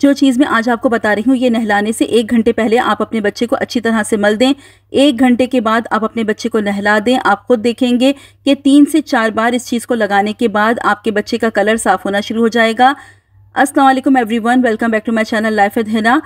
जो चीज़ मैं आज आपको बता रही हूँ ये नहलाने से एक घंटे पहले आप अपने बच्चे को अच्छी तरह से मल दें एक घंटे के बाद आप अपने बच्चे को नहला दें आप खुद देखेंगे कि तीन से चार बार इस चीज़ को लगाने के बाद आपके बच्चे का कलर साफ़ होना शुरू हो जाएगा अस्सलाम वालेकुम वन welcome back to my channel life with Hina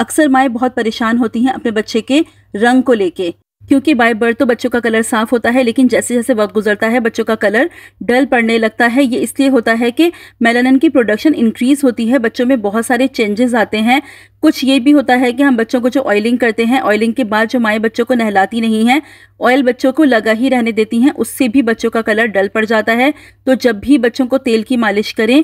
अक्सर माएँ बहुत परेशान होती हैं अपने बच्चे के रंग को लेके क्योंकि बाय बर्थ तो बच्चों का कलर साफ होता है लेकिन जैसे जैसे वक्त गुजरता है बच्चों का कलर डल पड़ने लगता है ये इसलिए होता है कि मेलानिन की प्रोडक्शन इंक्रीज होती है बच्चों में बहुत सारे चेंजेस आते हैं कुछ ये भी होता है कि हम बच्चों को जो ऑयलिंग करते हैं ऑयलिंग के बाद जो माएँ बच्चों को नहलाती नहीं हैं ऑयल बच्चों को लगा ही रहने देती हैं उससे भी बच्चों का कलर डल पड़ जाता है तो जब भी बच्चों को तेल की मालिश करें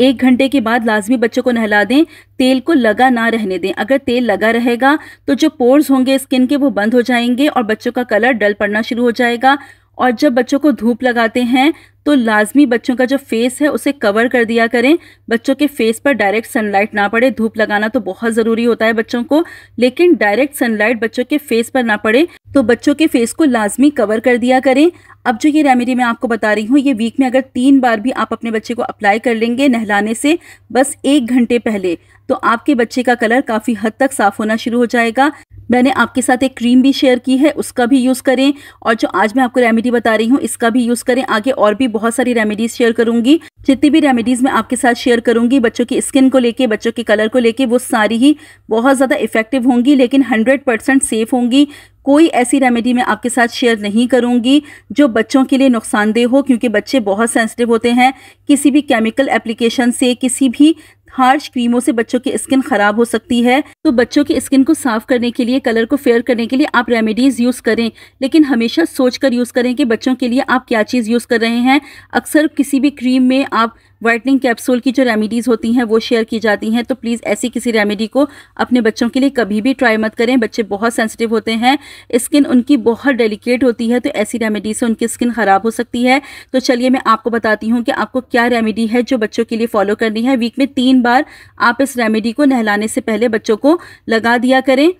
एक घंटे के बाद लाजमी बच्चों को नहला दें तेल को लगा ना रहने दें अगर तेल लगा रहेगा तो जो पोर्स होंगे स्किन के वो बंद हो जाएंगे और बच्चों का कलर डल पड़ना शुरू हो जाएगा और जब बच्चों को धूप लगाते हैं तो लाजमी बच्चों का जो फेस है उसे कवर कर दिया करें बच्चों के फेस पर डायरेक्ट सनलाइट ना पड़े धूप लगाना तो बहुत ज़रूरी होता है बच्चों को लेकिन डायरेक्ट सनलाइट बच्चों के फेस पर ना पड़े तो बच्चों के फेस को लाजमी कवर कर दिया करें अब जो ये रेमेडी मैं आपको बता रही हूँ ये वीक में अगर तीन बार भी आप अपने बच्चे को अप्लाई कर लेंगे नहलाने से बस एक घंटे पहले तो आपके बच्चे का कलर काफ़ी हद तक साफ़ होना शुरू हो जाएगा मैंने आपके साथ एक क्रीम भी शेयर की है उसका भी यूज़ करें और जो आज मैं आपको रेमेडी बता रही हूँ इसका भी यूज़ करें आगे और भी बहुत सारी रेमेडीज़ शेयर करूँगी जितनी भी रेमेडीज़ मैं आपके साथ शेयर करूँगी बच्चों की स्किन को लेके बच्चों के कलर को लेके वो सारी ही बहुत ज़्यादा इफेक्टिव होंगी लेकिन हंड्रेड परसेंट सेफ़ होंगी कोई ऐसी रेमेडी मैं आपके साथ शेयर नहीं करूंगी जो बच्चों के लिए नुकसानदेह हो क्योंकि बच्चे बहुत सेंसिटिव होते हैं किसी भी केमिकल एप्लीकेशन से किसी भी हार्श क्रीमों से बच्चों की स्किन खराब हो सकती है तो बच्चों की स्किन को साफ करने के लिए कलर को फेयर करने के लिए आप रेमेडीज यूज करें लेकिन हमेशा सोच कर यूज करें कि बच्चों के लिए आप क्या चीज यूज कर रहे हैं अक्सर किसी भी क्रीम में आप वाइटनिंग कैप्सूल की जो रेमेडीज़ होती हैं वो शेयर की जाती हैं तो प्लीज़ ऐसी किसी रेमेडी को अपने बच्चों के लिए कभी भी ट्राई मत करें बच्चे बहुत सेंसिटिव होते हैं स्किन उनकी बहुत डेलिकेट होती है तो ऐसी रेमेडी से उनकी स्किन ख़राब हो सकती है तो चलिए मैं आपको बताती हूँ कि आपको क्या रेमेडी है जो बच्चों के लिए फॉलो करनी है वीक में तीन बार आप इस रेमेडी को नहलाने से पहले बच्चों को लगा दिया करें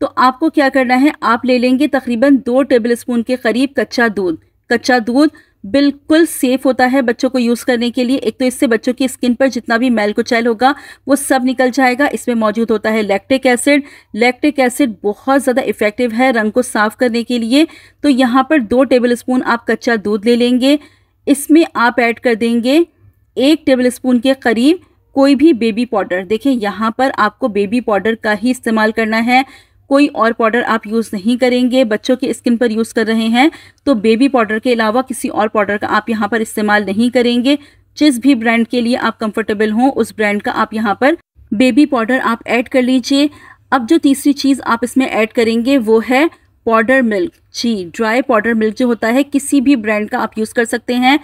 तो आपको क्या करना है आप ले लेंगे तकरीबन दो टेबल स्पून के करीब कच्चा दूध कच्चा दूध बिल्कुल सेफ़ होता है बच्चों को यूज़ करने के लिए एक तो इससे बच्चों की स्किन पर जितना भी मैल कुचैल होगा वो सब निकल जाएगा इसमें मौजूद होता है लैक्टिक एसिड लैक्टिक एसिड बहुत ज़्यादा इफ़ेक्टिव है रंग को साफ़ करने के लिए तो यहाँ पर दो टेबल स्पून आप कच्चा दूध ले लेंगे इसमें आप ऐड कर देंगे एक टेबल स्पून के करीब कोई भी बेबी पाउडर देखिए यहाँ पर आपको बेबी पाउडर का ही इस्तेमाल करना है कोई और पाउडर आप यूज़ नहीं करेंगे बच्चों के स्किन पर यूज़ कर रहे हैं तो बेबी पाउडर के अलावा किसी और पाउडर का आप यहाँ पर इस्तेमाल नहीं करेंगे जिस भी ब्रांड के लिए आप कंफर्टेबल हों उस ब्रांड का आप यहाँ पर बेबी पाउडर आप ऐड कर लीजिए अब जो तीसरी चीज़ आप इसमें ऐड करेंगे वो है पाउडर मिल्क जी ड्राई पाउडर मिल्क जो होता है किसी भी ब्रांड का आप यूज़ कर सकते हैं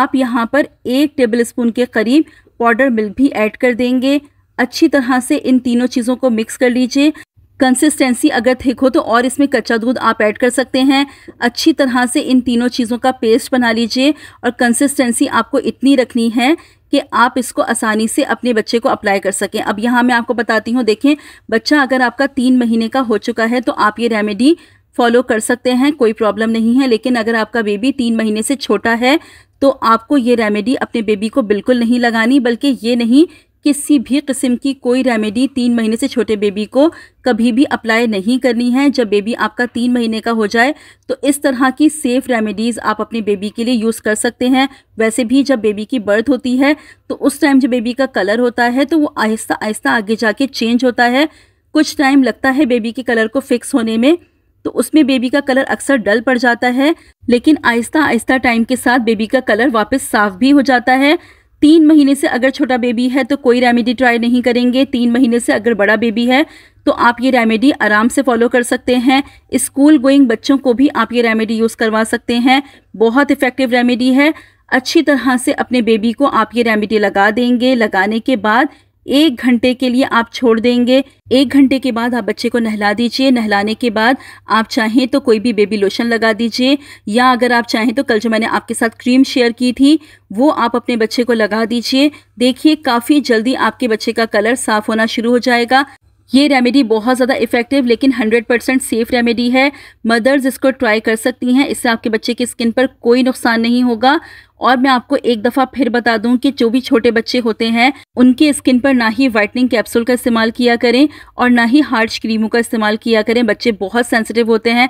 आप यहाँ पर एक टेबल स्पून के करीब पाउडर मिल्क भी ऐड कर देंगे अच्छी तरह से इन तीनों चीज़ों को मिक्स कर लीजिए कंसिस्टेंसी अगर थिक हो तो और इसमें कच्चा दूध आप ऐड कर सकते हैं अच्छी तरह से इन तीनों चीज़ों का पेस्ट बना लीजिए और कंसिस्टेंसी आपको इतनी रखनी है कि आप इसको आसानी से अपने बच्चे को अप्लाई कर सकें अब यहाँ मैं आपको बताती हूँ देखें बच्चा अगर आपका तीन महीने का हो चुका है तो आप ये रेमेडी फॉलो कर सकते हैं कोई प्रॉब्लम नहीं है लेकिन अगर आपका बेबी तीन महीने से छोटा है तो आपको ये रेमेडी अपने बेबी को बिल्कुल नहीं लगानी बल्कि ये नहीं किसी भी किस्म की कोई रेमेडी तीन महीने से छोटे बेबी को कभी भी अप्लाई नहीं करनी है जब बेबी आपका तीन महीने का हो जाए तो इस तरह की सेफ़ रेमेडीज़ आप अपने बेबी के लिए यूज़ कर सकते हैं वैसे भी जब बेबी की बर्थ होती है तो उस टाइम जब बेबी का कलर होता है तो वो आहिस्ता आहिस्ता आगे जाके चेंज होता है कुछ टाइम लगता है बेबी के कलर को फिक्स होने में तो उसमें बेबी का कलर अक्सर डल पड़ जाता है लेकिन आहिस्ता आहिस्ता टाइम के साथ बेबी का कलर वापस साफ भी हो जाता है तीन महीने से अगर छोटा बेबी है तो कोई रेमेडी ट्राई नहीं करेंगे तीन महीने से अगर बड़ा बेबी है तो आप ये रेमेडी आराम से फॉलो कर सकते हैं स्कूल गोइंग बच्चों को भी आप ये रेमेडी यूज़ करवा सकते हैं बहुत इफ़ेक्टिव रेमेडी है अच्छी तरह से अपने बेबी को आप ये रेमेडी लगा देंगे लगाने के बाद एक घंटे के लिए आप छोड़ देंगे एक घंटे के बाद आप बच्चे को नहला दीजिए नहलाने के बाद आप चाहें तो कोई भी बेबी लोशन लगा दीजिए या अगर आप चाहें तो कल जो मैंने आपके साथ क्रीम शेयर की थी वो आप अपने बच्चे को लगा दीजिए देखिए काफ़ी जल्दी आपके बच्चे का कलर साफ होना शुरू हो जाएगा ये रेमेडी बहुत ज़्यादा इफेक्टिव लेकिन 100 परसेंट सेफ रेमेडी है मदर्स इसको ट्राई कर सकती हैं इससे आपके बच्चे की स्किन पर कोई नुकसान नहीं होगा और मैं आपको एक दफ़ा फिर बता दूं कि जो भी छोटे बच्चे होते हैं उनके स्किन पर ना ही वाइटनिंग कैप्सूल का इस्तेमाल किया करें और ना ही हार्ड क्रीमों का इस्तेमाल किया करें बच्चे बहुत सेंसिटिव होते हैं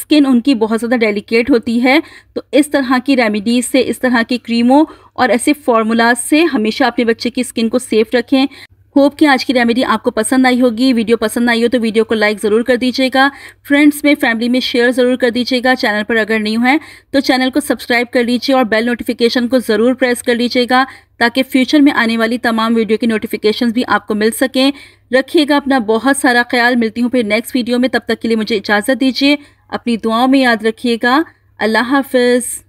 स्किन उनकी बहुत ज़्यादा डेलिकेट होती है तो इस तरह की रेमिडीज़ से इस तरह की क्रीमों और ऐसे फार्मूलाज से हमेशा अपने बच्चे की स्किन को सेफ रखें होप कि आज की रेमेडी आपको पसंद आई होगी वीडियो पसंद आई हो तो वीडियो को लाइक ज़रूर कर दीजिएगा फ्रेंड्स में फैमिली में शेयर ज़रूर कर दीजिएगा चैनल पर अगर न्यू है तो चैनल को सब्सक्राइब कर लीजिए और बेल नोटिफिकेशन को ज़रूर प्रेस कर लीजिएगा ताकि फ्यूचर में आने वाली तमाम वीडियो की नोटिफिकेशन भी आपको मिल सकें रखिएगा अपना बहुत सारा ख्याल मिलती हूँ फिर नेक्स्ट वीडियो में तब तक के लिए मुझे इजाज़त दीजिए अपनी दुआओं में याद रखिएगा अल्लाह हाफिज़